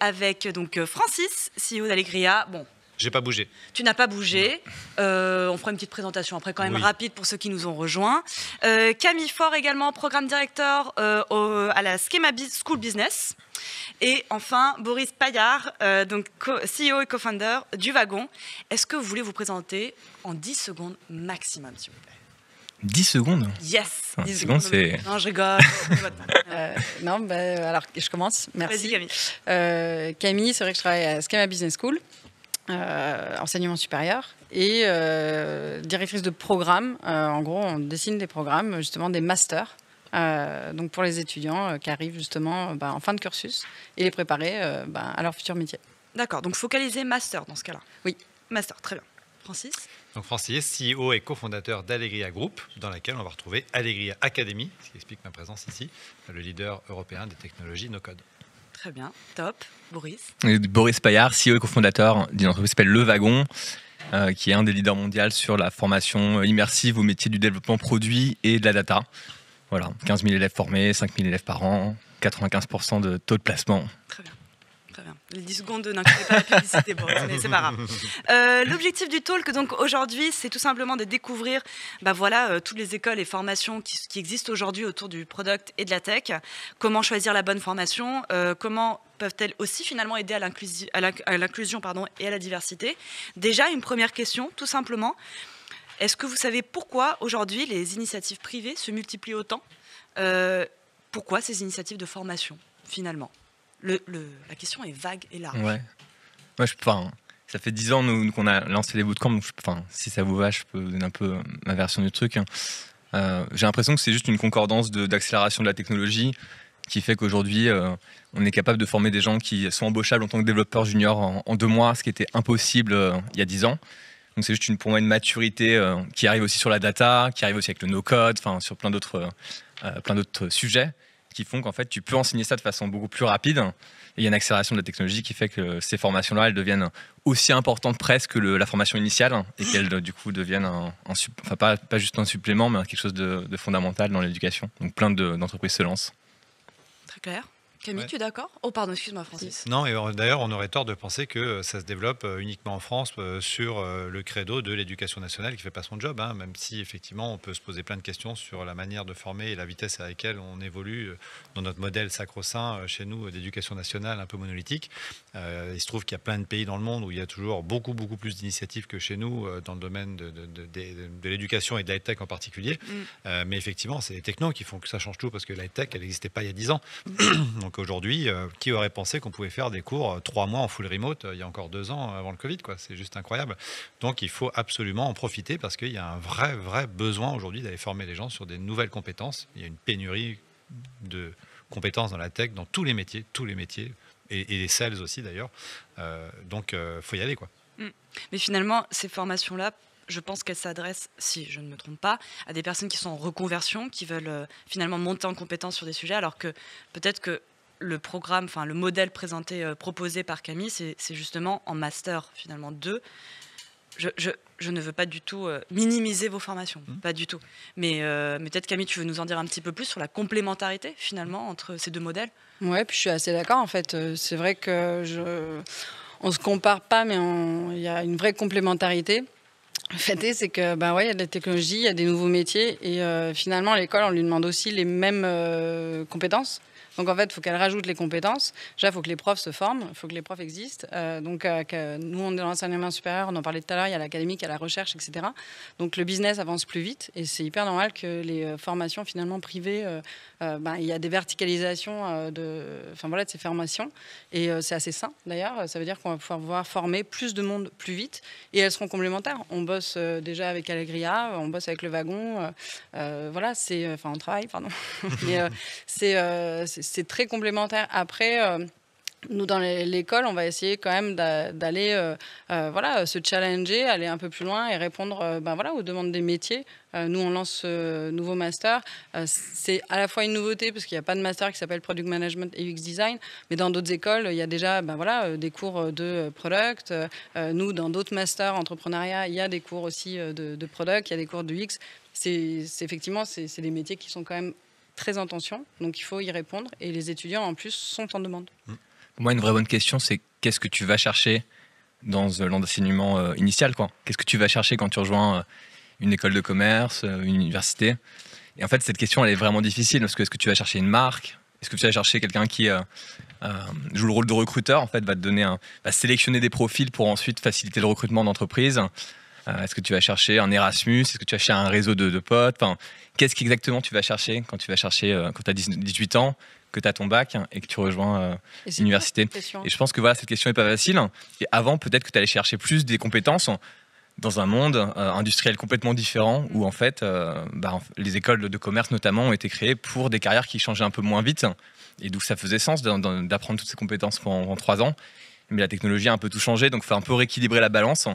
avec euh, donc euh, Francis, CEO d'Allegria. Bon, j'ai pas bougé. Tu n'as pas bougé. Euh, on fera une petite présentation après, quand même rapide pour ceux qui nous ont rejoints. Camille Faure également, programme directeur à la Schema School Business. Et enfin, Boris Payard, donc CEO e et co-founder du Wagon. Est-ce que vous voulez vous présenter en 10 secondes maximum, s'il vous plaît 10 secondes Yes 10 secondes, c'est... Non, je rigole. Euh, non, bah, alors je commence. Merci. Vas-y, Camille. Euh, Camille, c'est vrai que je travaille à Schema Business School, euh, enseignement supérieur, et directrice de programme. en gros, on dessine des programmes, justement des masters. donc pour les étudiants qui arrivent justement bah, en fin de cursus et les préparer bah, à leur futur métier. D'accord, donc focaliser master dans ce cas-là. Oui. Master, très bien. Francis Donc Francis, CEO et cofondateur d'Allegria Group, dans laquelle on va retrouver Allegria Academy, ce qui explique ma présence ici, le leader européen des technologies no-code. Très bien, top. Boris Boris Payard, CEO et cofondateur euh, d'une entreprise qui s'appelle Le Wagon, euh, qui est un des leaders mondiaux sur la formation euh, immersive au métier du développement produit et de la data. Voilà, 15 000 élèves formés, 5 000 élèves par an, 95% de taux de placement. Très bien. Les 10 secondes n'inclure pas la publicité, c'est pas grave. Euh, l'objectif du talk, donc aujourd'hui, c'est tout simplement de découvrir bah, voilà, euh, toutes les écoles et formations qui, existent aujourd'hui autour du product et de la tech. Comment choisir la bonne formation, euh, comment peuvent-elles aussi finalement aider à l'inclusion et à la diversité Déjà, une première question, tout simplement. Est-ce que vous savez pourquoi aujourd'hui les initiatives privées se multiplient autant Pourquoi ces initiatives de formation finalement la question est vague et large. Moi, ça fait dix ans qu'on a lancé les bootcamps. Donc si ça vous va, je peux donner un peu euh, ma version du truc. Hein. Euh, j'ai l'impression que c'est juste une concordance d'accélération de, la technologie qui fait qu'aujourd'hui, euh, on est capable de former des gens qui sont embauchables en tant que développeurs juniors en, deux mois, ce qui était impossible il y a dix ans. Donc c'est juste une, pour moi une maturité qui arrive aussi sur la data, qui arrive aussi avec le no-code, sur plein d'autres plein d'autres sujets qui font qu'en fait, tu peux enseigner ça de façon beaucoup plus rapide. Et il y a une accélération de la technologie qui fait que ces formations-là, elles deviennent aussi importantes presque que la formation initiale et qu'elles, euh, du coup, deviennent un, pas, juste un supplément, mais quelque chose de, fondamental dans l'éducation. Donc, plein d'entreprises se lancent. Très clair. Camille, tu es d'accord Oh, pardon, excuse-moi, Francis. Non, et euh, d'ailleurs, on aurait tort de penser que euh, ça se développe euh, uniquement en France sur le credo de l'éducation nationale qui ne fait pas son job, hein, même si effectivement on peut se poser plein de questions sur la manière de former et la vitesse à laquelle on évolue dans notre modèle sacro-saint chez nous d'éducation nationale un peu monolithique. il se trouve qu'il y a plein de pays dans le monde où il y a toujours beaucoup, beaucoup plus d'initiatives que chez nous dans le domaine de, l'éducation et de la tech en particulier. Mm. mais effectivement, c'est les technos qui font que ça change tout parce que la tech, elle n'existait pas il y a 10 ans. Mm. Donc aujourd'hui, euh, qui aurait pensé qu'on pouvait faire des cours euh, trois mois en full remote euh, il y a encore deux ans avant le Covid quoi. C'est juste incroyable. Donc il faut absolument en profiter parce qu'il y a un vrai, vrai besoin aujourd'hui d'aller former les gens sur des nouvelles compétences. Il y a une pénurie de compétences dans la tech, dans tous les métiers, tous les métiers, et, les sales aussi d'ailleurs. donc il faut y aller quoi. Mm. Mais finalement, ces formations-là, je pense qu'elles s'adressent, si je ne me trompe pas, à des personnes qui sont en reconversion, qui veulent finalement monter en compétence sur des sujets, alors que peut-être que le programme, enfin le modèle présenté, euh, proposé par Camille, c'est justement en master finalement 2. Je, ne veux pas du tout euh, minimiser vos formations, mmh. pas du tout. Mais, euh, mais peut-être Camille, tu veux nous en dire un petit peu plus sur la complémentarité finalement entre ces deux modèles Oui, puis je suis assez d'accord en fait. C'est vrai que je... on se compare pas, mais il y a une vraie complémentarité. Le fait c'est que ben ouais, il y a de la technologie, il y a des nouveaux métiers et finalement l'école on lui demande aussi les mêmes compétences. Donc en fait, il faut qu'elle rajoute les compétences. Déjà, il faut que les profs se forment, il faut que les profs existent. Euh, donc euh, nous, on est dans l'enseignement supérieur, on en parlait tout à l'heure, il y a l'académique, il y a la recherche, etc. Donc le business avance plus vite et c'est hyper normal que les euh, formations finalement privées, ben, il y a des verticalisations de, enfin, voilà, de ces formations. Et c'est assez sain d'ailleurs, ça veut dire qu'on va pouvoir former plus de monde plus vite et elles seront complémentaires. On bosse déjà avec Allegria, on bosse avec le wagon, voilà, c'est, enfin on travaille, pardon. Mais c'est c'est très complémentaire. Après euh, nous dans l'école, on va essayer quand même d'aller euh, euh, voilà se challenger, aller un peu plus loin et répondre ben voilà aux demandes des métiers. nous on lance ce nouveau master, c'est à la fois une nouveauté parce qu'il n'y a pas de master qui s'appelle product management et UX design, mais dans d'autres écoles il y a déjà ben voilà des cours de product. nous dans d'autres masters entrepreneuriat il y a des cours aussi de, product, il y a des cours de UX. C'est effectivement c'est des métiers qui sont quand même très intention, donc il faut y répondre et les étudiants en plus sont en demande. Mm. Moi, une vraie bonne question, c'est qu'est-ce que tu vas chercher dans euh, l'enseignement euh, initial quoi Qu'est-ce que tu vas chercher quand tu rejoins euh, une école de commerce, une université Et en fait, cette question, elle est vraiment difficile parce que est-ce que tu vas chercher une marque Est-ce que tu vas chercher quelqu'un qui joue le rôle de recruteur En fait, va te donner, un, va sélectionner des profils pour ensuite faciliter le recrutement d'entreprise euh, est-ce que tu vas chercher un Erasmus Est-ce que tu vas chercher un réseau de, potes Qu'est-ce qu'exactement tu vas chercher quand tu vas chercher euh, quand tu as 18 ans que tu as ton bac hein, et que tu rejoins euh, l'université. Et je pense que voilà, cette question n'est pas facile. Et avant, peut-être que tu allais chercher plus des compétences dans un monde industriel complètement différent où en fait, bah, les écoles de commerce notamment ont été créées pour des carrières qui changeaient un peu moins vite. Et d'où ça faisait sens d'apprendre toutes ces compétences pendant, 3 trois ans. Mais la technologie a un peu tout changé, donc il faut un peu rééquilibrer la balance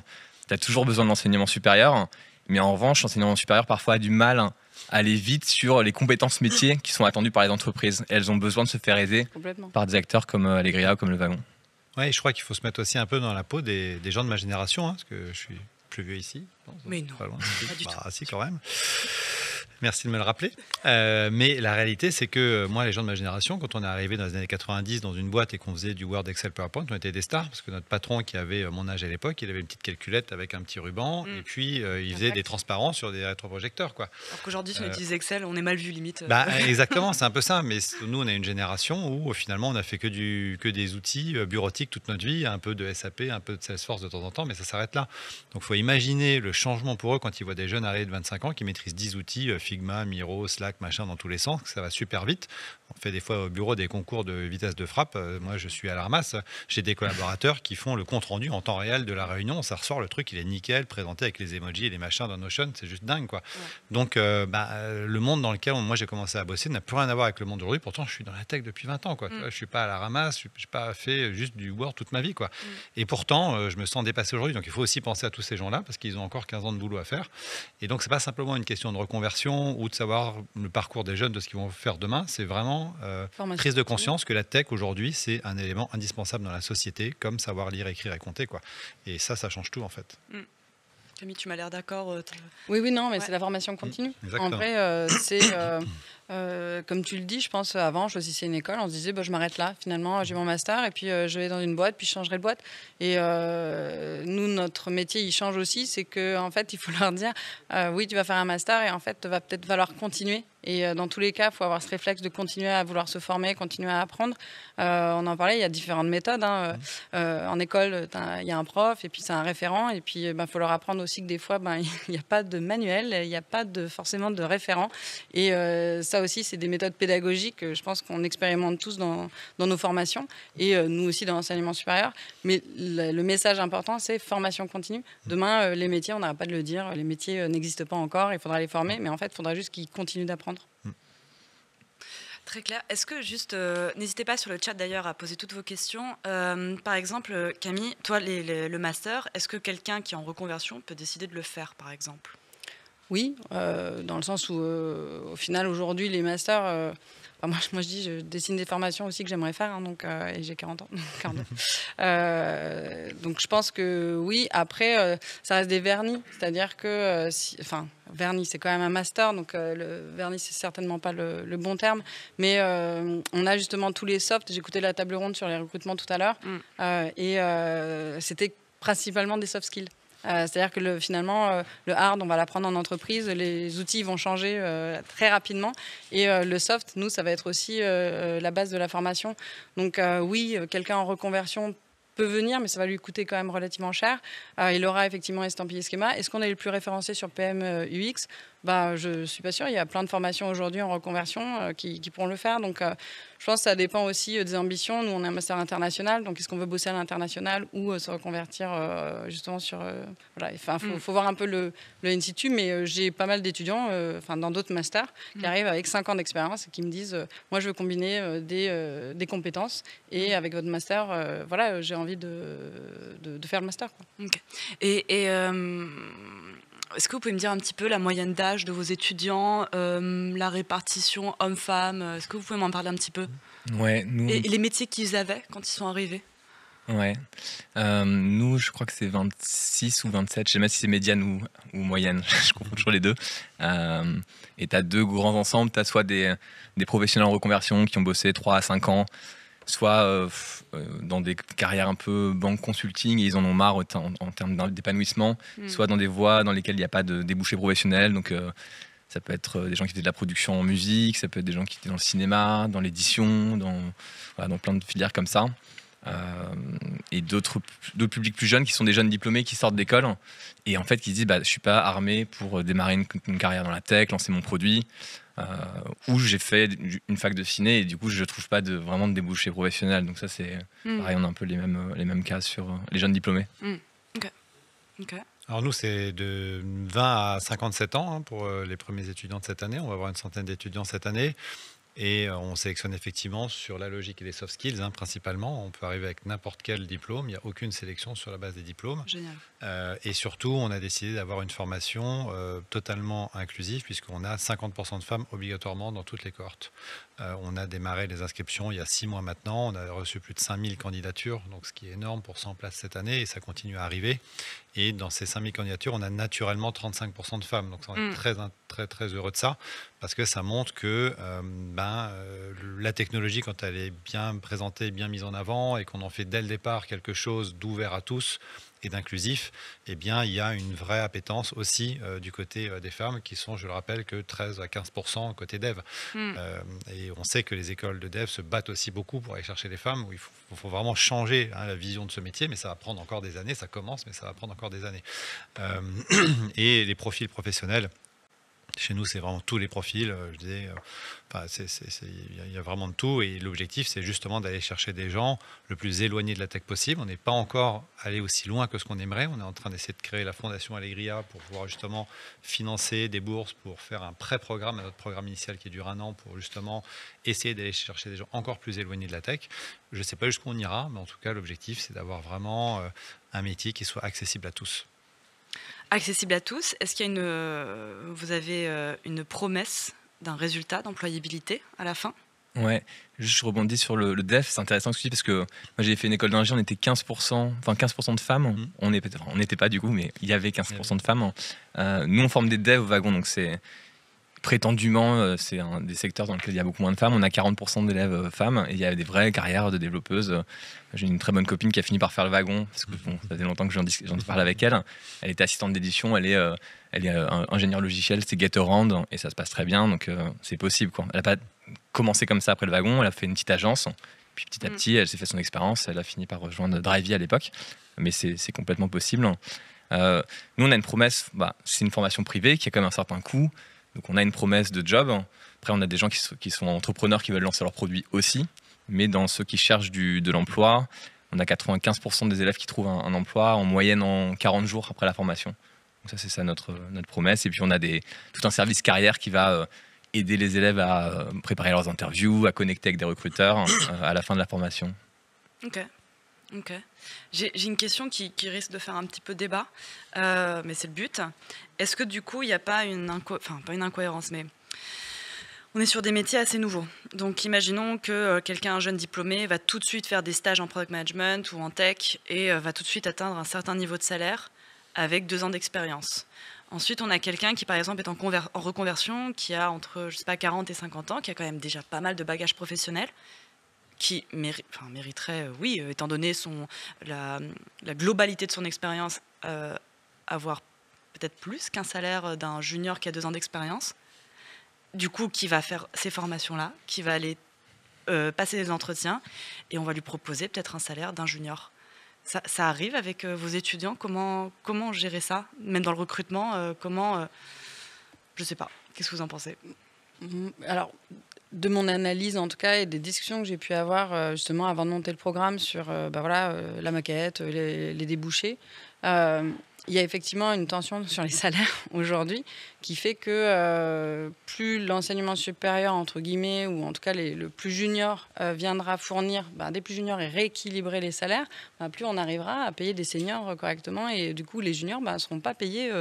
tu as toujours besoin de l'enseignement supérieur. Mais en revanche, l'enseignement supérieur parfois a du mal à aller vite sur les compétences métiers qui sont attendues par les entreprises. Elles ont besoin de se faire aider par des acteurs comme euh, Allegria ou comme Le Wagon. Oui, je crois qu'il faut se mettre aussi un peu dans la peau des, gens de ma génération, hein, parce que je suis plus vieux ici mais non, pas, du bah, tout. Si, quand même. Merci de me le rappeler. Euh, mais la réalité, c'est que euh, moi, les gens de ma génération, quand on est arrivé dans les années 90 dans une boîte et qu'on faisait du Word, Excel, PowerPoint, on était des stars parce que notre patron, qui avait euh, mon âge à l'époque, il avait une petite calculette avec un petit ruban mm. et puis il faisait des transparents sur des rétroprojecteurs. Quoi. Alors qu'aujourd'hui, si on utilise Excel, on est mal vu limite. Bah, exactement, c'est un peu ça. Mais nous, on est une génération où finalement, on a fait que, du, que des outils bureautiques toute notre vie, un peu de SAP, un peu de Salesforce de temps en temps, mais ça s'arrête là. Donc, il faut imaginer le changement pour eux quand ils voient des jeunes arrivés de 25 ans qui maîtrisent 10 outils, euh, Figma, Miro, Slack, machin, dans tous les sens, ça va super vite. On fait des fois au bureau des concours de vitesse de frappe. Euh, moi, je suis à la ramasse. J'ai des collaborateurs qui font le compte rendu en temps réel de la réunion. Ça ressort le truc, il est nickel, présenté avec les emojis et les machins dans Notion. C'est juste dingue, quoi. Donc, euh, bah, le monde dans lequel moi j'ai commencé à bosser n'a plus rien à voir avec le monde d'aujourd'hui. Pourtant, je suis dans la tech depuis 20 ans, quoi. Mm. je suis pas à la ramasse, je n'ai pas fait juste du Word toute ma vie, quoi. Mm. Et pourtant, je me sens dépassé aujourd'hui. Donc, il faut aussi penser à tous ces gens-là parce qu'ils ont encore 15 ans de boulot à faire. Et donc, ce n'est pas simplement une question de reconversion ou de savoir le parcours des jeunes de ce qu'ils vont faire demain. C'est vraiment euh, prise de conscience que la tech, aujourd'hui, c'est un élément indispensable dans la société, comme savoir lire, écrire et compter. Quoi. Et ça, ça change tout, en fait. Mm. Camille, tu m'as l'air d'accord. Euh, oui, oui, non, mais c'est la formation continue. Mm, en vrai, euh, c'est. Euh, euh, comme tu le dis, je pense avant, je choisissais une école, on se disait bah, je m'arrête là, finalement j'ai mon master et puis euh, je vais dans une boîte, puis je changerai de boîte. Et euh, nous, notre métier, il change aussi, c'est qu'en en fait, il faut leur dire oui, tu vas faire un master et en fait, tu vas peut-être valoir continuer et euh, dans tous les cas, il faut avoir ce réflexe de continuer à vouloir se former, continuer à apprendre. Euh, on en parlait, il y a différentes méthodes. Hein, euh, en école, il y a un prof et puis c'est un référent. Et puis, il ben, faut leur apprendre aussi que des fois, ben, il n'y a pas de manuel, il n'y a pas de, forcément de référent. Et ça aussi, c'est des méthodes pédagogiques. Je pense qu'on expérimente tous dans, nos formations et nous aussi dans l'enseignement supérieur. Mais le, le message important, c'est formation continue. Demain, les métiers, on n'arrête pas de le dire, les métiers n'existent pas encore, il faudra les former, mais en fait, il faudra juste qu'ils continuent d'apprendre. Mm. Très clair. Est-ce que juste, euh, n'hésitez pas sur le chat d'ailleurs à poser toutes vos questions. Euh, par exemple, Camille, toi, le master, est-ce que quelqu'un qui est en reconversion peut décider de le faire, par exemple Oui, euh, dans le sens où, au final, aujourd'hui, les masters, moi, je dis, je dessine des formations aussi que j'aimerais faire, hein, donc, euh, et j'ai 40 ans. Euh, donc je pense que oui, après, euh, ça reste des vernis, c'est-à-dire que, enfin, vernis, c'est quand même un master, donc le vernis, c'est certainement pas le, bon terme, mais on a justement tous les softs. J'écoutais la table ronde sur les recrutements tout à l'heure, mm. et c'était principalement des soft skills. Euh, c'est-à-dire que finalement, euh, le hard, on va l'apprendre en entreprise, les outils vont changer euh, très rapidement. Et le soft, nous, ça va être aussi la base de la formation. Donc oui, quelqu'un en reconversion peut venir, mais ça va lui coûter quand même relativement cher. il aura effectivement estampillé ce schéma. Est-ce qu'on est le plus référencé sur PM UX bah, je ne suis pas sûre. Il y a plein de formations aujourd'hui en reconversion euh, qui, pourront le faire. Donc, euh, je pense que ça dépend aussi euh, des ambitions. Nous, on est un master international. Donc, est-ce qu'on veut bosser à l'international ou se reconvertir justement sur. enfin, il mm. faut, voir un peu le, le in situ. Mais j'ai pas mal d'étudiants, enfin, dans d'autres masters, qui mm. arrivent avec 5 ans d'expérience et qui me disent Moi, je veux combiner des, des, compétences et mm. avec votre master, voilà, j'ai envie de, de, faire le master. Et. et est-ce que vous pouvez me dire un petit peu la moyenne d'âge de vos étudiants, euh, la répartition homme-femme euh, Est-ce que vous pouvez m'en parler un petit peu ouais, nous... et, les métiers qu'ils avaient quand ils sont arrivés Ouais. Euh, nous, je crois que c'est 26 ou 27. Je sais pas si c'est médiane ou, ou moyenne. je comprends toujours les deux. et tu as deux grands ensembles. Tu as soit des, des professionnels en reconversion qui ont bossé 3 à 5 ans soit euh, euh, dans des carrières un peu banque consulting et ils en ont marre en, termes d'épanouissement, hmm. soit dans des voies dans lesquelles il n'y a pas de débouchés professionnels. Donc, euh, ça peut être des gens qui étaient de la production en musique, ça peut être des gens qui étaient dans le cinéma, dans l'édition, dans, dans plein de filières comme ça. et d'autres publics plus jeunes qui sont des jeunes diplômés qui sortent d'école et en fait qui se disent bah, je suis pas armé pour démarrer une, carrière dans la tech, lancer mon produit. Euh, où j'ai fait une fac de ciné et du coup je ne trouve pas de, vraiment de débouché professionnel. Donc ça c'est hmm. pareil, on a un peu les mêmes, euh, les mêmes cas sur euh, les jeunes diplômés. Hmm. Alors nous, c'est de 20 à 57 ans hein, pour les premiers étudiants de cette année. On va avoir une centaine d'étudiants cette année. Et euh, on sélectionne effectivement sur la logique et les soft skills hein, principalement. On peut arriver avec n'importe quel diplôme, il n'y a aucune sélection sur la base des diplômes. Génial. Euh, et surtout, on a décidé d'avoir une formation euh, totalement inclusive puisqu'on a 50% de femmes obligatoirement dans toutes les cohortes. Euh, on a démarré les inscriptions il y a six mois maintenant. On a reçu plus de 5000 candidatures, donc ce qui est énorme pour 100 places cette année et ça continue à arriver. Et dans ces 5000 candidatures, on a naturellement 35% de femmes. Donc on est mm. très, très, très heureux de ça parce que ça montre que euh, ben, euh, la technologie, quand elle est bien présentée, bien mise en avant et qu'on en fait dès le départ quelque chose d'ouvert à tous, d'inclusif, eh bien, il y a une vraie appétence aussi euh, du côté euh, des femmes, qui sont, je le rappelle, que 13 à 15 côté dev. Hmm. Euh, et on sait que les écoles de dev se battent aussi beaucoup pour aller chercher les femmes, il faut, vraiment changer hein, la vision de ce métier, mais ça va prendre encore des années, ça commence, mais ça va prendre encore des années. et les profils professionnels chez nous, c'est vraiment tous les profils. Je il y a vraiment de tout. Et l'objectif, c'est justement d'aller chercher des gens le plus éloignés de la tech possible. On n'est pas encore allé aussi loin que ce qu'on aimerait. On est en train d'essayer de créer la fondation Allegria pour pouvoir justement financer des bourses pour faire un pré-programme à notre programme initial qui dure un an pour justement essayer d'aller chercher des gens encore plus éloignés de la tech. Je ne sais pas jusqu'où on ira, mais en tout cas, l'objectif, c'est d'avoir vraiment euh, un métier qui soit accessible à tous. Accessible à tous. Est-ce qu'il y a une, euh, vous avez euh, une promesse d'un résultat d'employabilité à la fin Ouais, juste je rebondis sur le, dev, c'est intéressant aussi parce que moi j'ai fait une école d'ingénieur. on était 15%, enfin 15% de femmes, mmh. on n'était pas du coup, mais il y avait 15% mmh. de femmes. Euh, nous on forme des devs au wagon, donc c'est prétendument, euh, c'est un des secteurs dans lequel il y a beaucoup moins de femmes. On a 40% d'élèves euh, femmes et il y a des vraies carrières de développeuses. Euh, j'ai une très bonne copine qui a fini par faire le wagon, parce que ça faisait longtemps que j'en parle avec elle. Elle était assistante d'édition, elle est, ingénieure logicielle, c'est around et ça se passe très bien, donc c'est possible. Elle n'a pas commencé comme ça après le wagon, elle a fait une petite agence, puis petit à mm. petit, elle s'est fait son expérience, elle a fini par rejoindre Drivey à l'époque, mais c'est complètement possible. nous, on a une promesse, bah, c'est une formation privée qui a quand même un certain coût. Donc on a une promesse de job. Après, on a des gens qui, sont, entrepreneurs qui veulent lancer leurs produits aussi. Mais dans ceux qui cherchent de l'emploi, on a 95% des élèves qui trouvent un, emploi en moyenne en 40 jours après la formation. Donc ça, c'est ça notre, notre promesse. Et puis on a tout un service carrière qui va euh, aider les élèves à euh, préparer leurs interviews, à connecter avec des recruteurs euh, à la fin de la formation. Ok. Ok. J'ai une question qui, risque de faire un petit peu débat, euh, mais c'est le but. Est-ce que du coup, il n'y a pas une, enfin, pas une incohérence, mais on est sur des métiers assez nouveaux. Donc imaginons que euh, quelqu'un, un jeune diplômé, va tout de suite faire des stages en product management ou en tech et euh, va tout de suite atteindre un certain niveau de salaire avec deux ans d'expérience. Ensuite, on a quelqu'un qui, par exemple, est en, reconversion, qui a entre, je sais pas, 40 et 50 ans, qui a quand même déjà pas mal de bagages professionnels, qui mériterait, euh, oui, euh, étant donné son, la, globalité de son expérience, euh, avoir peut-être plus qu'un salaire d'un junior qui a deux ans d'expérience, du coup, qui va faire ces formations-là, qui va aller passer des entretiens, et on va lui proposer peut-être un salaire d'un junior. Ça, arrive avec vos étudiants Comment, comment gérer ça Même dans le recrutement, comment... je ne sais pas. Qu'est-ce que vous en pensez mmh, Alors, de mon analyse en tout cas et des discussions que j'ai pu avoir euh, justement avant de monter le programme sur euh, bah voilà, euh, la maquette, les, les débouchés, il y a effectivement une tension sur les salaires aujourd'hui qui fait que euh, plus l'enseignement supérieur, entre guillemets, ou en tout cas les, le plus junior euh, viendra fournir ben, des plus juniors et rééquilibrer les salaires, ben, plus on arrivera à payer des seniors correctement et du coup les juniors ne ben, seront pas payés.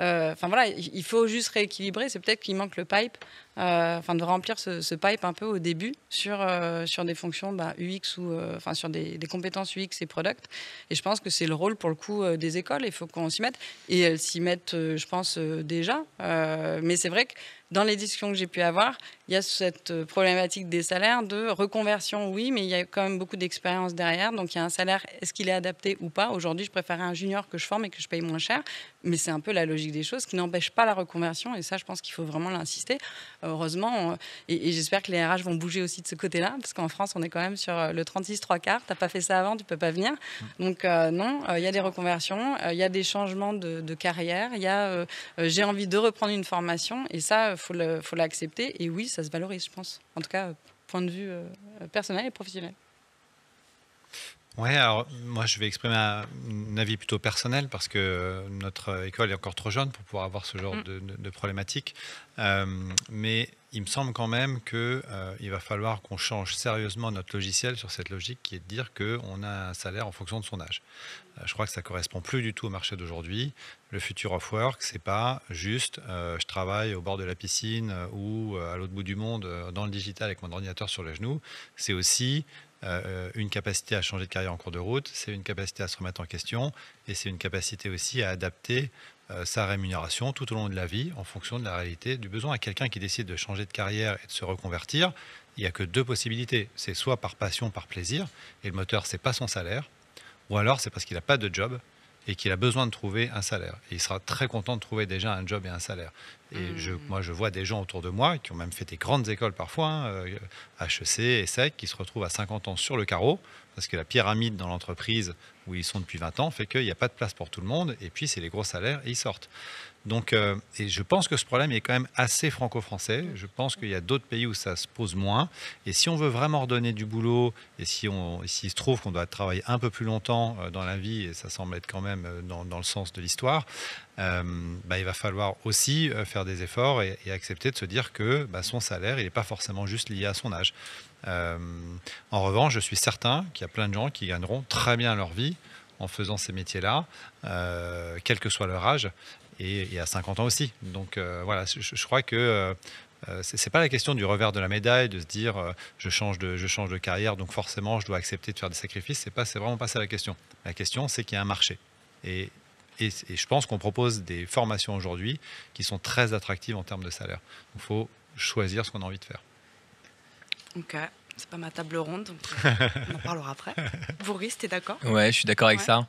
Euh, enfin voilà, il faut juste rééquilibrer, c'est peut-être qu'il manque le pipe, enfin de remplir ce, pipe un peu au début sur, sur des fonctions UX ou enfin sur des, des, compétences UX et product. Et je pense que c'est le rôle pour le coup des écoles, il faut qu'on s'y mette. Et elles s'y mettent, je pense, déjà. Euh, mais c'est vrai que dans les discussions que j'ai pu avoir, il y a cette euh, problématique des salaires de reconversion, oui, mais il y a quand même beaucoup d'expérience derrière. Donc il y a un salaire, est-ce qu'il est adapté ou pas Aujourd'hui, je préférais un junior que je forme et que je paye moins cher. Mais c'est un peu la logique des choses qui n'empêche pas la reconversion. Et ça, je pense qu'il faut vraiment l'insister. Heureusement, euh, et, j'espère que les RH vont bouger aussi de ce côté-là, parce qu'en France, on est quand même sur euh, le 36 3 quarts. n'as pas fait ça avant, tu peux pas venir. Donc non, il y a des reconversions, il y a des changements de, de carrière, il y a j'ai envie de reprendre une formation. Et ça, faut l'accepter. Faut et oui, ça se valorise, je pense. En tout cas, point de vue euh, personnel et professionnel. Oui, alors moi je vais exprimer un, avis plutôt personnel parce que notre école est encore trop jeune pour pouvoir avoir ce genre mm. de, problématiques. Euh, mais il me semble quand même qu'il euh, va falloir qu'on change sérieusement notre logiciel sur cette logique qui est de dire qu'on a un salaire en fonction de son âge. Euh, je crois que ça ne correspond plus du tout au marché d'aujourd'hui. Le futur of work, c'est pas juste euh, je travaille au bord de la piscine ou à l'autre bout du monde dans le digital avec mon ordinateur sur les genoux. C'est aussi euh, une capacité à changer de carrière en cours de route, c'est une capacité à se remettre en question et c'est une capacité aussi à adapter euh, sa rémunération tout au long de la vie en fonction de la réalité du besoin. À quelqu'un qui décide de changer de carrière et de se reconvertir, il n'y a que deux possibilités. C'est soit par passion, par plaisir, et le moteur, c'est pas son salaire, ou alors c'est parce qu'il n'a pas de job et qu'il a besoin de trouver un salaire. il sera très content de trouver déjà un job et un salaire. Et hmm. je, moi, je vois des gens autour de moi qui ont même fait des grandes écoles parfois, HEC, hein, euh, e ESSEC, qui se retrouvent à 50 ans sur le carreau, parce que la pyramide dans l'entreprise où ils sont depuis 20 ans, fait qu'il n'y a pas de place pour tout le monde, et puis c'est les gros salaires et ils sortent. Donc, euh, et je pense que ce problème est quand même assez franco-français. Je pense qu'il y a d'autres pays où ça se pose moins. Et si on veut vraiment redonner du boulot, et si on, s'il se trouve qu'on doit travailler un peu plus longtemps euh, dans la vie, et ça semble être quand même euh, dans, le sens de l'histoire, bah, il va falloir aussi faire des efforts et, accepter de se dire que bah, son salaire, il n'est pas forcément juste lié à son âge. Euh, en revanche, je suis certain qu'il y a plein de gens qui gagneront très bien leur vie en faisant ces métiers-là, euh, quel que soit leur âge, et, à 50 ans aussi. Donc euh, voilà, je, crois que ce n'est pas la question du revers de la médaille, de se dire je, change de, je change de carrière, donc forcément je dois accepter de faire des sacrifices. C'est pas, vraiment pas ça la question. La question, c'est qu'il y a un marché. Et, et je pense qu'on propose des formations aujourd'hui qui sont très attractives en termes de salaire. Il faut choisir ce qu'on a envie de faire. Donc, c'est pas ma table ronde, euh, on en parlera après. Boris, t'es d'accord Ouais, je suis d'accord avec ça.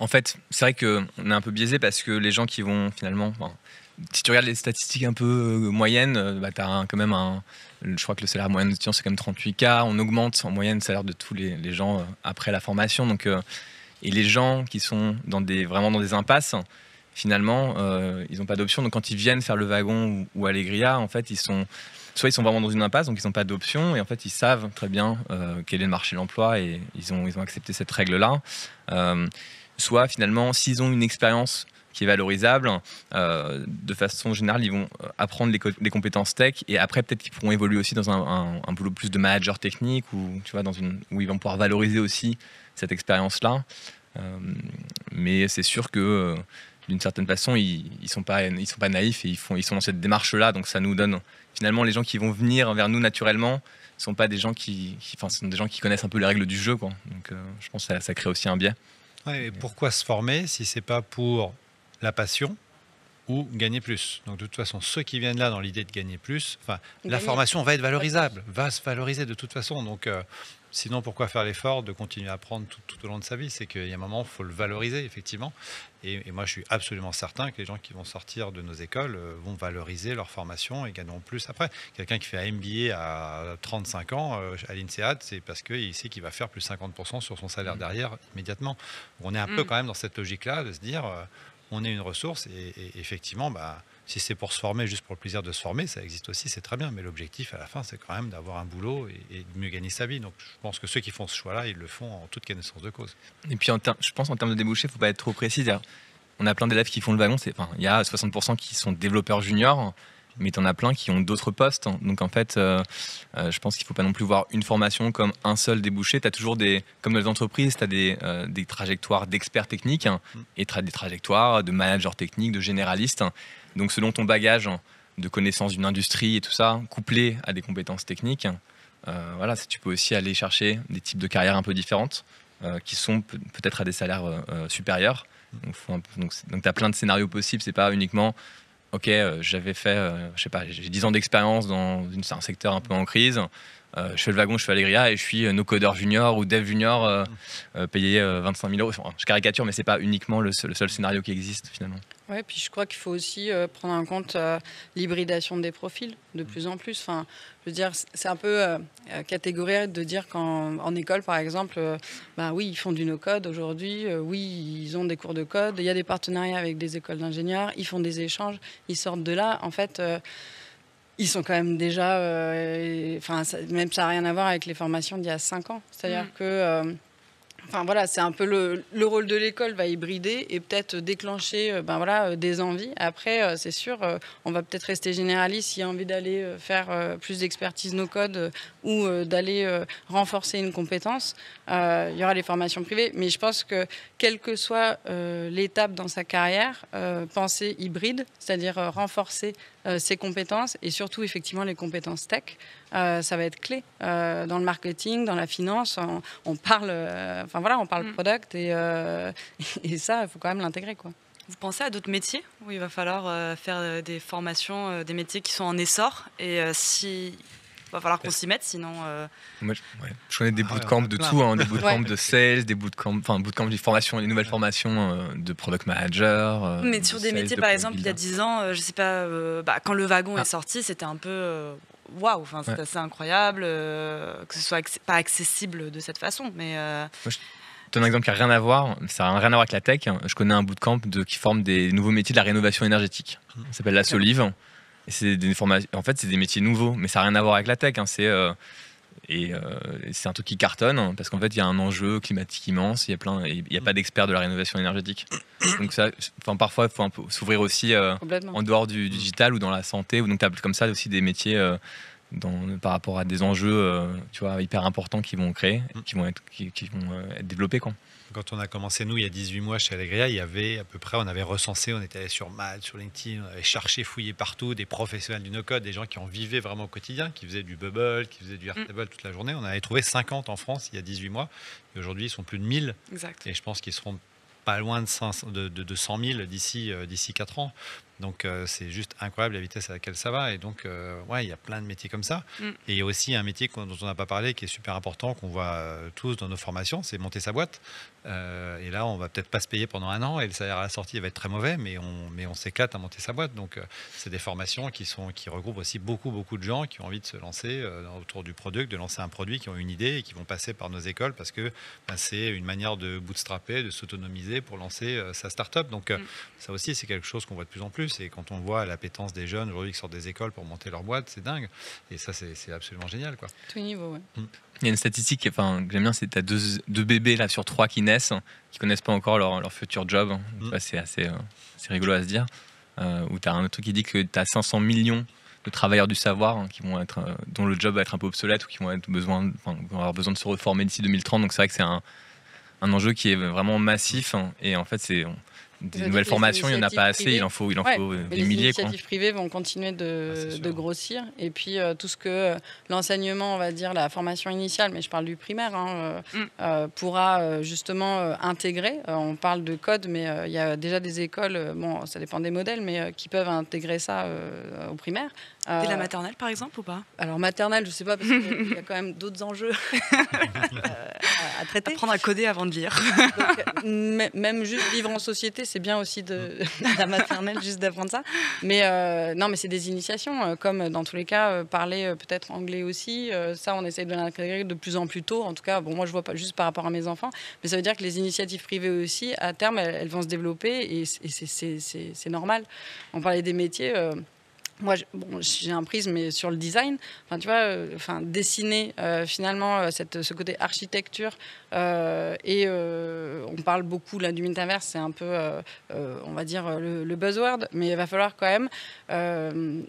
En fait, c'est vrai qu'on est un peu biaisé parce que les gens qui vont finalement. si tu regardes les statistiques un peu euh, moyennes, euh, bah, tu as quand même un. Je crois que le salaire moyen d'étudiant, c'est quand même 38K. On augmente en moyenne le salaire de tous les, gens après la formation. Donc, et les gens qui sont dans des, vraiment dans des impasses, finalement, ils n'ont pas d'option. Donc, quand ils viennent faire le wagon ou, ou en fait, ils sont soit ils sont vraiment dans une impasse, donc ils n'ont pas d'option, et en fait ils savent très bien euh, quel est le marché de l'emploi, et ils ont, ils ont accepté cette règle-là. Euh, soit finalement, s'ils ont une expérience qui est valorisable. Euh, de façon générale, ils vont apprendre les, compétences tech et après peut-être qu'ils pourront évoluer aussi dans un, boulot plus de manager technique ou tu vois dans une où ils vont pouvoir valoriser aussi cette expérience là. mais c'est sûr que d'une certaine façon, ils, ne sont pas, naïfs et ils font, ils sont dans cette démarche-là. Donc ça nous donne finalement les gens qui vont venir vers nous naturellement sont pas des gens qui, des gens qui connaissent un peu les règles du jeu, quoi. Donc euh, je pense que ça, crée aussi un biais. et pourquoi se former si c'est pas pour la passion ou gagner plus. Donc de toute façon, ceux qui viennent là dans l'idée de gagner plus, la formation va être valorisable, va se valoriser de toute façon. Donc euh, Sinon, pourquoi faire l'effort de continuer à apprendre tout, au long de sa vie C'est qu'il y a un moment, il faut le valoriser, effectivement. Et, moi, je suis absolument certain que les gens qui vont sortir de nos écoles euh, vont valoriser leur formation et gagneront plus après. Quelqu'un qui fait un MBA à 35 ans euh, à l'INSEAD, c'est parce qu'il sait qu'il va faire plus 50% sur son salaire mmh. derrière immédiatement. On est un peu mmh. quand même dans cette logique-là de se dire euh, on est une ressource et, et effectivement, bah, si c'est pour se former, juste pour le plaisir de se former, ça existe aussi, c'est très bien. Mais l'objectif à la fin, c'est quand même d'avoir un boulot et, de mieux gagner sa vie. Donc je pense que ceux qui font ce choix-là, ils le font en toute connaissance de cause. Et puis en je pense en termes de débouchés, il ne faut pas être trop précis. On a plein d'élèves qui font le wagon. Enfin, il y a 60% qui sont développeurs juniors mais tu en as plein qui ont d'autres postes. Hein. Donc en fait, euh, euh, je pense qu'il ne faut pas non plus voir une formation comme un seul débouché. Tu as toujours des, comme dans les entreprises, tu as des, euh, des trajectoires d'experts techniques hein, mm. et des trajectoires de managers techniques, de généralistes. Hein. Donc selon ton bagage de connaissances d'une industrie et tout ça, couplé à des compétences techniques, voilà, tu peux aussi aller chercher des types de carrières un peu différentes qui sont peut-être à des salaires supérieurs. Mm. Donc, tu as plein de scénarios possibles, c'est pas uniquement ok, euh, j'avais fait, euh, je sais pas, j'ai 10 ans d'expérience dans un secteur un peu en crise, euh, je fais le wagon, je fais Allegria et je suis euh, no codeur junior ou dev junior euh, mm. payé 25 000 euros. Enfin, je caricature, mais c'est pas uniquement le seul, scénario qui existe finalement. Oui, puis je crois qu'il faut aussi prendre en compte l'hybridation des profils de mm. plus en plus. Enfin, je veux dire, c'est un peu catégorique de dire qu'en en école, par exemple, bah oui, ils font du no-code aujourd'hui, oui, ils ont des cours de code, il y a des partenariats avec des écoles d'ingénieurs, ils font des échanges, ils sortent de là. En fait, ils sont quand même déjà. Euh, enfin, même ça n'a rien à voir avec les formations d'il y a 5 ans. C'est-à-dire mm. que euh, Enfin voilà, c'est un peu le, rôle de l'école va hybrider et peut-être déclencher euh, ben voilà, euh, des envies. Après, euh, c'est sûr, on va peut-être rester généraliste s'il y a envie d'aller faire plus d'expertise no code ou d'aller renforcer une compétence. il y aura les formations privées, mais je pense que quelle que soit l'étape dans sa carrière, penser hybride, c'est-à-dire renforcer ses compétences et surtout effectivement les compétences tech. Euh, ça va être clé euh, dans le marketing, dans la finance. On, parle, euh, enfin voilà, on parle mm. product et, et ça, il faut quand même l'intégrer, quoi. Vous pensez à d'autres métiers où il va falloir faire des formations, des métiers qui sont en essor et si va falloir qu'on s'y mette, sinon. je, connais des ah, bootcamps de tout, hein, des bootcamps de sales, des bootcamps, enfin bootcamps de formation, des nouvelles formations de product manager. Mais sur des métiers, par exemple, il y a 10 ans, je sais pas, bah, quand le wagon ah. est sorti, c'était un peu waouh, c'est assez incroyable euh, que ce soit pas accessible de cette façon. Mais euh, un exemple qui n'a rien à voir, ça n'a rien à voir avec la tech. Je connais un bootcamp de, qui forme des nouveaux métiers de la rénovation énergétique. Mmh. Ça s'appelle la Solive. Et c'est des En fait, c'est des métiers nouveaux, mais ça n'a rien à voir avec la tech. Hein. C'est euh, et euh, c'est un truc qui cartonne parce qu'en fait, il y a un enjeu climatique immense. Il y a plein, il n'y a pas d'experts de la rénovation énergétique. Donc ça, enfin parfois, il faut s'ouvrir aussi euh, en dehors du, digital ou dans la santé. Ou donc as comme ça aussi des métiers euh, dans, par rapport à des enjeux, tu vois, hyper importants qui vont créer, mm. qui vont être, qui vont être développés, quoi. Quand on a commencé, nous, il y a 18 mois chez Allegria, il y avait à peu près, on avait recensé, on était allé sur Mal, sur LinkedIn, on avait cherché, fouillé partout, des professionnels du no-code, des gens qui en vivaient vraiment au quotidien, qui faisaient du bubble, qui faisaient du Airtable mm. toute la journée. On avait trouvé 50 en France il y a 18 mois. Et aujourd'hui, ils sont plus de 1000. Exact. Et je pense qu'ils seront pas loin de, 100 000 d'ici 4 euh, ans. Donc euh, c'est juste incroyable la vitesse à laquelle ça va. Et donc, euh, ouais, il y a plein de métiers comme ça. Mm. Et il y a aussi un métier dont on n'a pas parlé, qui est super important, qu'on voit euh, tous dans nos formations, c'est monter sa boîte. et là, on va peut-être pas se payer pendant un an, et le salaire à la sortie va être très mauvais, mais on, mais on s'éclate à monter sa boîte. Donc c'est des formations qui, sont, qui regroupent aussi beaucoup, beaucoup de gens qui ont envie de se lancer autour du produit de lancer un produit, qui ont une idée et qui vont passer par nos écoles parce que ben, c'est une manière de bootstrapper, de s'autonomiser pour lancer sa start-up. Donc mm. ça aussi, c'est quelque chose qu'on voit de plus en plus. C'est Et quand on voit l'appétence des jeunes aujourd'hui qui sortent des écoles pour monter leur boîte, c'est dingue. Et ça, c'est absolument génial. Quoi. Tout niveau, mm. Il y a une statistique enfin, que j'aime bien, c'est que tu as deux, bébés là, sur trois qui naissent, qui connaissent pas encore leur, leur futur job. Mm. c'est assez euh, c'est rigolo à se dire. Euh, ou tu as un autre truc qui dit que tu as 500 millions de travailleurs du savoir hein, qui vont être, euh, dont le job va être un peu obsolète ou qui vont, être besoin, vont avoir besoin de se reformer d'ici 2030. Donc c'est vrai que c'est un, un, enjeu qui est vraiment massif hein. et en fait c'est des nouvelles formations, il n'y en a pas assez, il en faut, il en faut des milliers. Les initiatives privées vont continuer de, ah, grossir. Et puis euh, tout ce que euh, l'enseignement, on va dire, la formation initiale, mais je parle du primaire, hein, euh, mm. pourra justement intégrer. on parle de code, mais il y a déjà des écoles, bon, ça dépend des modèles, mais qui peuvent intégrer ça au primaire. Et la maternelle, par exemple, ou pas Alors maternelle, je ne sais pas, parce qu'il y a quand même d'autres enjeux à, à Apprendre à coder avant de lire. même juste vivre en société, c'est bien aussi de, mm. la maternelle juste d'apprendre ça. Mais euh, non, mais c'est des initiations, euh, comme dans tous les cas, euh, parler peut-être anglais aussi. ça, on essaye de l'intégrer de plus en plus tôt. En tout cas, bon, moi, je vois pas juste par rapport à mes enfants, mais ça veut dire que les initiatives privées aussi, à terme, elles, vont se développer et, c'est normal. On parlait des métiers moi, j'ai un prisme mais sur le design. Enfin, tu vois, euh, enfin, dessiner euh, finalement euh, cette, ce côté architecture. et on parle beaucoup là du metaverse, c'est un peu, on va dire, le, buzzword, mais il va falloir quand même.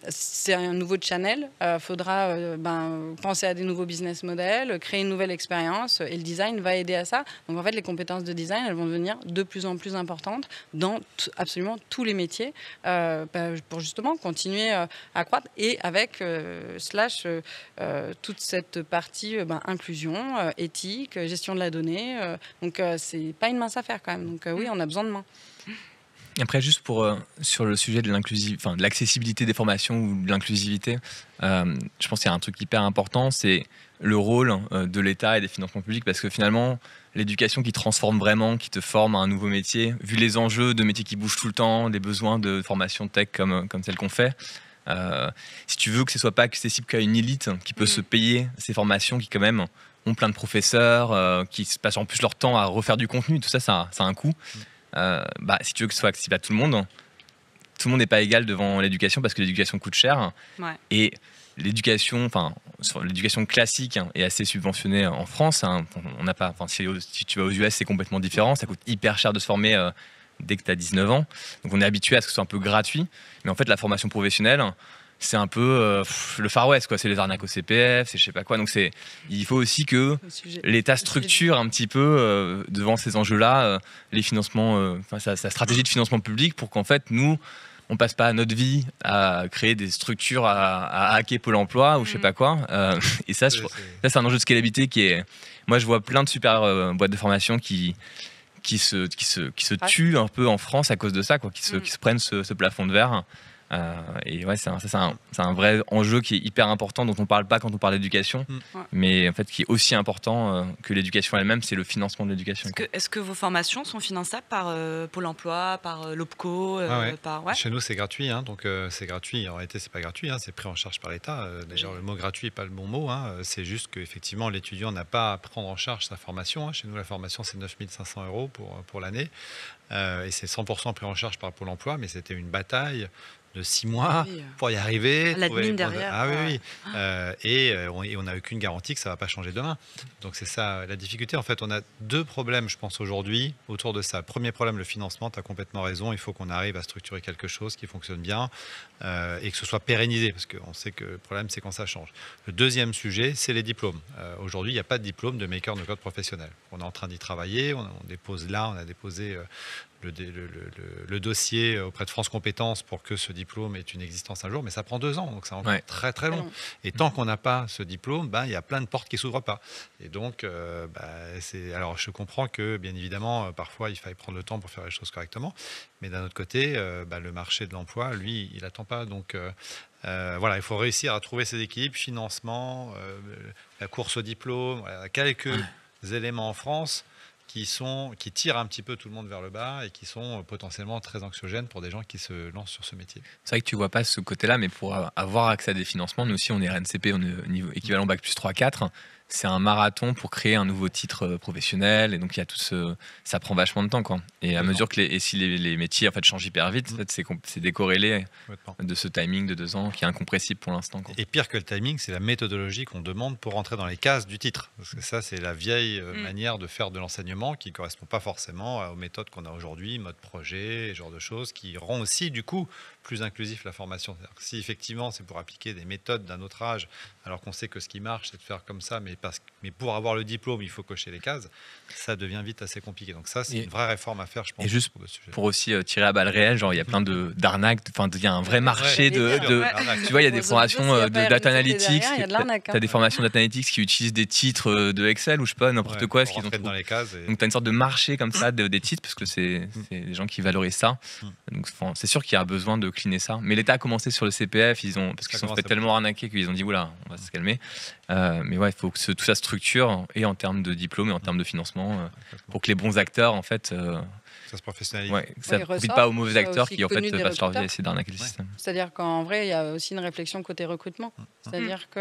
c'est un nouveau channel. Il faudra ben, penser à des nouveaux business models, créer une nouvelle expérience, et le design va aider à ça. Donc en fait, les compétences de design, elles vont devenir de plus en plus importantes dans absolument tous les métiers ben, pour justement continuer euh, à et avec euh, slash euh, toute cette partie ben, inclusion, éthique, gestion de la donnée. donc c'est pas une mince affaire quand même. Donc oui, mm. on a besoin de mains. Après, juste pour sur le sujet de de l'accessibilité des formations ou de l'inclusivité, je pense qu'il y a un truc hyper important, c'est le rôle de l'État et des financements publics, parce que finalement, l'éducation qui transforme vraiment, qui te forme à un nouveau métier, vu les enjeux de métiers qui bougent tout le temps, des besoins de formation tech comme, comme celle qu'on fait, euh, si tu veux que ce soit pas accessible qu'à une élite qui peut mm. se payer ces formations, qui quand même ont plein de professeurs, euh, qui passent en plus leur temps à refaire du contenu, tout ça, ça, ça a un coût. Mm. Euh, bah, si tu veux que ce soit accessible à tout le monde, tout le monde n'est pas égal devant l'éducation parce que l'éducation coûte cher. Et l'éducation, enfin, l'éducation classique est assez subventionnée en France. Hein, on n'a pas, enfin, si, tu vas aux US, c'est complètement différent. Ça coûte hyper cher de se former dès que tu as 19 ans. Donc on est habitué à ce que ce soit un peu gratuit. Mais en fait, la formation professionnelle, c'est un peu euh, le Far West, quoi. C'est les arnaques au CPF, c'est je sais pas quoi. Donc c'est, il faut aussi que l'État structure un petit peu euh, devant ces enjeux-là, euh, les financements, enfin sa, stratégie de financement public, pour qu'en fait nous, on passe pas notre vie à créer des structures à, hacker Pôle Emploi ou je sais mhm. pas quoi. et ça, ça c'est un enjeu de scalabilité qui est, moi je vois plein de super boîtes de formation qui qui se, qui se, qui se ah. tuent un peu en France à cause de ça, quoi, qui se, mm. qui se prennent ce, ce plafond de verre. Euh, et ouais, c'est un, c'est un, un, vrai enjeu qui est hyper important, dont on ne parle pas quand on parle d'éducation, mm. mais en fait qui est aussi important euh, que l'éducation elle-même, c'est le financement de l'éducation. Est-ce que, est que vos formations sont finançables par euh, Pôle emploi, par l'OPCO ah Par, Chez nous, c'est gratuit, hein, donc c'est gratuit. En réalité, c'est pas gratuit, hein, c'est pris en charge par l'État. D'ailleurs, le mot gratuit n'est pas le bon mot, hein. c'est juste qu'effectivement, l'étudiant n'a pas à prendre en charge sa formation. Hein. Chez nous, la formation, c'est 9500 euros pour, pour l'année. et c'est 100% pris en charge par Pôle emploi, mais c'était une bataille six mois pour y arriver. Ah, ah oui, ah. Euh, euh, et on n'a aucune garantie que ça va pas changer demain. Donc c'est ça la difficulté. En fait, on a deux problèmes, je pense, aujourd'hui autour de ça. Premier problème, le financement. Tu as complètement raison. Il faut qu'on arrive à structurer quelque chose qui fonctionne bien euh, et que ce soit pérennisé parce qu'on sait que le problème, c'est quand ça change. Le deuxième sujet, c'est les diplômes. aujourd'hui, il n'y a pas de diplôme de maker de code professionnel. On est en train d'y travailler. On, on dépose là, on a déposé le, dossier auprès de France Compétences pour que ce diplôme ait une existence un jour, mais ça prend deux ans, donc ça en fait très très long. Et tant qu'on n'a pas ce diplôme, ben, il y a plein de portes qui ne s'ouvrent pas. Et donc, euh, ben, alors je comprends que bien évidemment, euh, parfois il faille prendre le temps pour faire les choses correctement, mais d'un autre côté, euh, ben, le marché de l'emploi, lui, il n'attend pas. Donc voilà, il faut réussir à trouver ces équilibres, financement, la course au diplôme, quelques éléments en France qui, sont, qui tirent un petit peu tout le monde vers le bas et qui sont euh, potentiellement très anxiogènes pour des gens qui se lancent sur ce métier. C'est vrai que tu vois pas ce côté-là, mais pour avoir accès à des financements, nous aussi on est RNCP, on est au niveau équivalent Bac plus 3-4 c'est un marathon pour créer un nouveau titre euh, professionnel. Et donc, il y a tout ce. Ça prend vachement de temps, quoi. Et à mesure que les, si les, métiers en fait, changent hyper vite, mmh. c'est, c'est décorrélé de ce timing de deux ans qui est incompressible pour l'instant. Et pire que le timing, c'est la méthodologie qu'on demande pour rentrer dans les cases du titre. Parce que ça, c'est la vieille euh, mmh. manière de faire de l'enseignement qui ne correspond pas forcément euh, aux méthodes qu'on a aujourd'hui, mode projet, ce genre de choses, qui rend aussi, du coup, plus inclusif la formation. Si effectivement c'est pour appliquer des méthodes d'un autre âge, alors qu'on sait que ce qui marche c'est de faire comme ça, mais, parce, mais pour avoir le diplôme il faut cocher les cases, ça devient vite assez compliqué. Donc ça c'est une vraie réforme à faire, je pense. Et juste pour, pour aussi euh, tirer à balle réelle, genre il y a plein de d'arnaques, enfin il y a un vrai marché de, tu vois il y a des formations de, data analytics, tu as des formations data analytics qui utilisent des titres euh, de Excel ou je sais pas n'importe quoi, ce qu'ils dans les cases. Donc tu as une sorte de marché comme ça des titres parce que c'est des mm. gens qui valorisent ça. Mm. Donc c'est sûr qu'il y a besoin de ça. Mais l'État a commencé sur le CPF, ils ont, parce qu'ils sont fait tellement arnaquer qu'ils ont dit, là, on va se calmer. Euh, mais ouais, il faut que ce, tout ça structure, et en termes de diplôme, et en termes de financement, euh, pour que les bons acteurs, en fait... Euh, ça se professionnalise. ça ne pas aux mauvais acteurs qui, en fait, passent leur vie à essayer d'arnaquer le système. C'est-à-dire qu'en vrai, il y a aussi une réflexion côté recrutement. Mm. C'est-à-dire mm.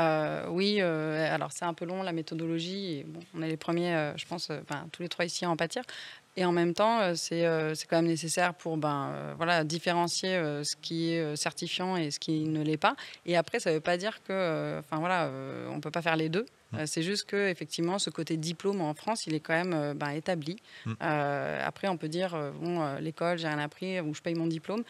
que, oui, alors c'est un peu long, la méthodologie, on est les premiers, je pense, tous les trois ici à en pâtir, et en même temps, euh, euh, c'est quand même nécessaire pour ben, euh, différencier ce qui est certifiant et ce qui ne l'est pas. Et après, ça ne veut pas dire que, enfin voilà, on ne peut pas faire les deux. Euh, c'est juste que effectivement, ce côté diplôme en France, il est quand même euh, ben, établi. Mm. Euh, après, on peut dire bon, l'école, j'ai rien appris, ou je paye mon diplôme.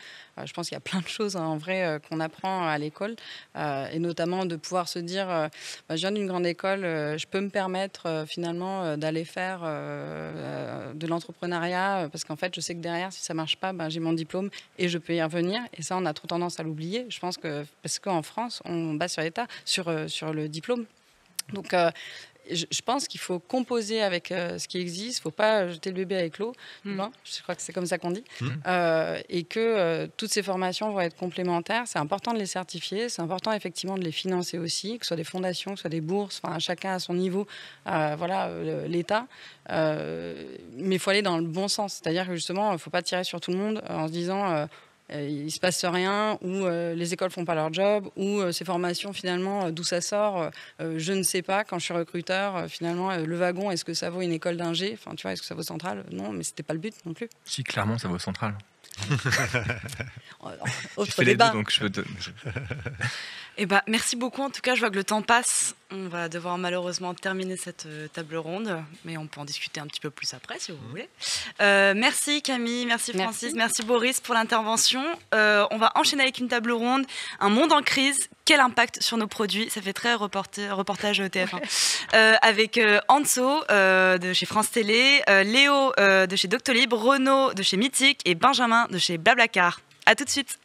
je pense qu'il y a plein de choses hein, en vrai qu'on apprend à l'école, et notamment de pouvoir se dire, bah, je viens d'une grande école, je peux me permettre finalement d'aller faire de l'entrepreneuriat, parce qu'en fait, je sais que derrière, si ça marche pas, ben, j'ai mon diplôme et je peux y revenir. Et ça, on a trop tendance à l'oublier. Je pense que parce qu'en France, on base sur l'État, sur le diplôme. Donc, euh, je, pense qu'il faut composer avec euh, ce qui existe. Il ne faut pas jeter le bébé avec l'eau. Mm. je crois que c'est comme ça qu'on dit. Mm. Euh, et que toutes ces formations vont être complémentaires. C'est important de les certifier. C'est important effectivement de les financer aussi, que ce soit des fondations, que ce soit des bourses. Enfin, chacun à son niveau. voilà, l'État. mais il faut aller dans le bon sens. C'est-à-dire que justement, il ne faut pas tirer sur tout le monde en se disant euh, il se passe rien, ou euh, les écoles font pas leur job, ou euh, ces formations finalement d'où ça sort, je ne sais pas. Quand je suis recruteur, finalement le wagon, est-ce que ça vaut une école d'ingé Enfin, tu vois, est-ce que ça vaut centrale Non, mais ce n'était pas le but non plus. Si clairement, ça vaut centrale je oh, débat. Les donc je peux te... Eh ben, merci beaucoup. En tout cas, je vois que le temps passe. On va devoir malheureusement terminer cette euh, table ronde, mais on peut en discuter un petit peu plus après si vous voulez. Euh, merci Camille, merci, Francis, merci Boris pour l'intervention. Euh, on va enchaîner avec une table ronde, un monde en crise quel impact sur nos produits Ça fait très reportage e tf hein. euh, avec euh, euh, de chez France Télé, euh, Léo de chez Doctolib, Renaud de chez Mythique et Benjamin de chez Blablacar. À tout de suite.